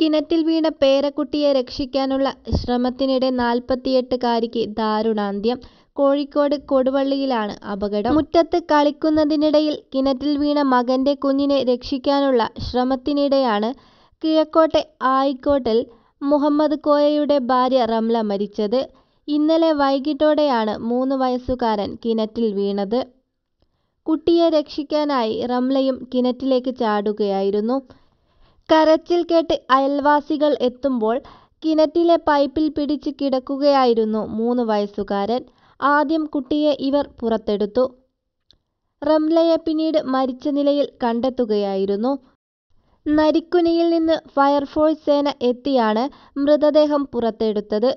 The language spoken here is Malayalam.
കിണറ്റിൽ വീണ പേരക്കുട്ടിയെ രക്ഷിക്കാനുള്ള ശ്രമത്തിനിടെ നാൽപ്പത്തിയെട്ടുകാരിക്ക് ദാരുണാന്ത്യം. കോഴിക്കോട് കൊടുവള്ളിയിലാണ് അപകടം. മുറ്റത്ത് കളിക്കുന്നതിനിടയിൽ കിണറ്റിൽ വീണ മകന്റെ കുഞ്ഞിനെ രക്ഷിക്കാനുള്ള ശ്രമത്തിനിടെയാണ് കിഴക്കോട്ടെ ആയിക്കോട്ടിൽ മുഹമ്മദ് കോയയുടെ ഭാര്യ റംല മരിച്ചത്. ഇന്നലെ വൈകിട്ടോടെയാണ് മൂന്ന് വയസ്സുകാരൻ കിണറ്റിൽ വീണത്. കുട്ടിയെ രക്ഷിക്കാനായി റംലയും കിണറ്റിലേക്ക് ചാടുകയായിരുന്നു. കരച്ചിൽ കേട്ട് അയൽവാസികൾ എത്തുമ്പോൾ കിണറ്റിലെ പൈപ്പിൽ പിടിച്ച് കിടക്കുകയായിരുന്നു മൂന്ന് വയസ്സുകാരൻ. ആദ്യം കുട്ടിയെ ഇവർ പുറത്തെടുത്തു. റംലയെ പിന്നീട് മരിച്ച നിലയിൽ കണ്ടെത്തുകയായിരുന്നു. നരിക്കുനിയിൽ നിന്ന് ഫയർഫോഴ്സ് സേന എത്തിയാണ് മൃതദേഹം പുറത്തെടുത്തത്.